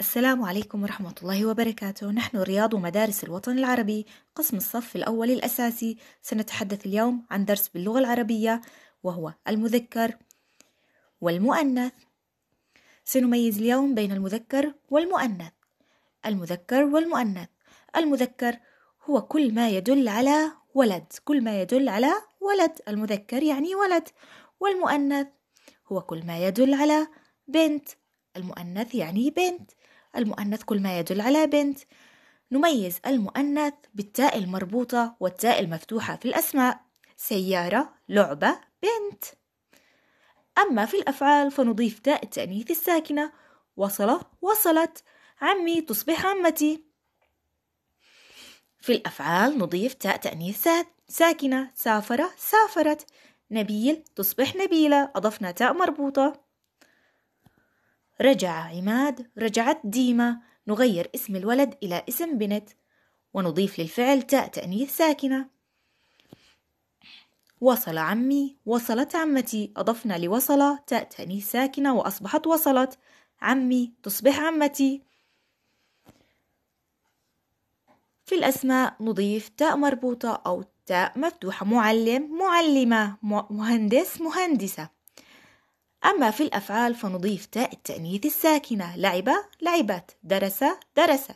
السلام عليكم ورحمة الله وبركاته نحن رياض ومدارس الوطن العربي قسم الصف الأول الأساسي سنتحدث اليوم عن درس باللغة العربية وهو المذكر والمؤنث سنميز اليوم بين المذكر والمؤنث المذكر والمؤنث المذكر هو كل ما يدل على ولد كل ما يدل على ولد المذكر يعني ولد والمؤنث هو كل ما يدل على بنت المؤنث يعني بنت المؤنث كل ما يدل على بنت نميز المؤنث بالتاء المربوطة والتاء المفتوحة في الأسماء سيارة لعبة بنت أما في الأفعال فنضيف تاء التأنيث الساكنة وصل وصلت عمي تصبح عمتي في الأفعال نضيف تاء تأنيث ساكنة سافر سافرت نبيل تصبح نبيلة أضفنا تاء مربوطة رجع عماد رجعت ديما نغير اسم الولد إلى اسم بنت ونضيف للفعل تاء تأنيث ساكنة وصل عمي وصلت عمتي أضفنا لوصل تاء تأنيث ساكنة وأصبحت وصلت عمي تصبح عمتي في الأسماء نضيف تاء مربوطة أو تاء مفتوحة معلم معلمة مهندس مهندسة أما في الأفعال فنضيف تاء التأنيث الساكنة لعب لعبت درس درست